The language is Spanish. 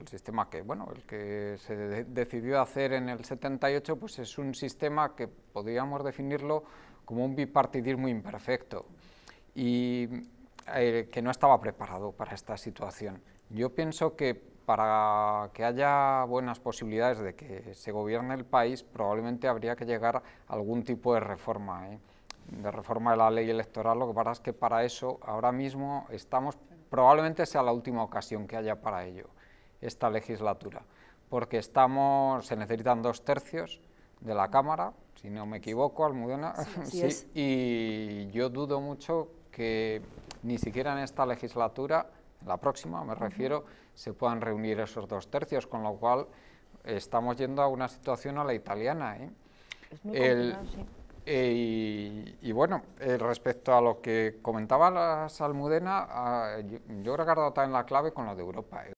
el sistema que, bueno, el que se decidió hacer en el 78, pues es un sistema que podríamos definirlo como un bipartidismo imperfecto y eh, que no estaba preparado para esta situación. Yo pienso que para que haya buenas posibilidades de que se gobierne el país, probablemente habría que llegar a algún tipo de reforma, ¿eh? de reforma de la ley electoral. Lo que pasa es que para eso ahora mismo estamos, probablemente sea la última ocasión que haya para ello esta legislatura, porque estamos, se necesitan dos tercios de la Cámara, si no me equivoco, Almudena, y yo dudo mucho que ni siquiera en esta legislatura, en la próxima me refiero, se puedan reunir esos dos tercios, con lo cual estamos yendo a una situación a la italiana. ¿eh? Eh, y, bueno, eh, respecto a lo que comentaba la Salmudena, ah, yo, yo, creo que también la clave con lo de Europa.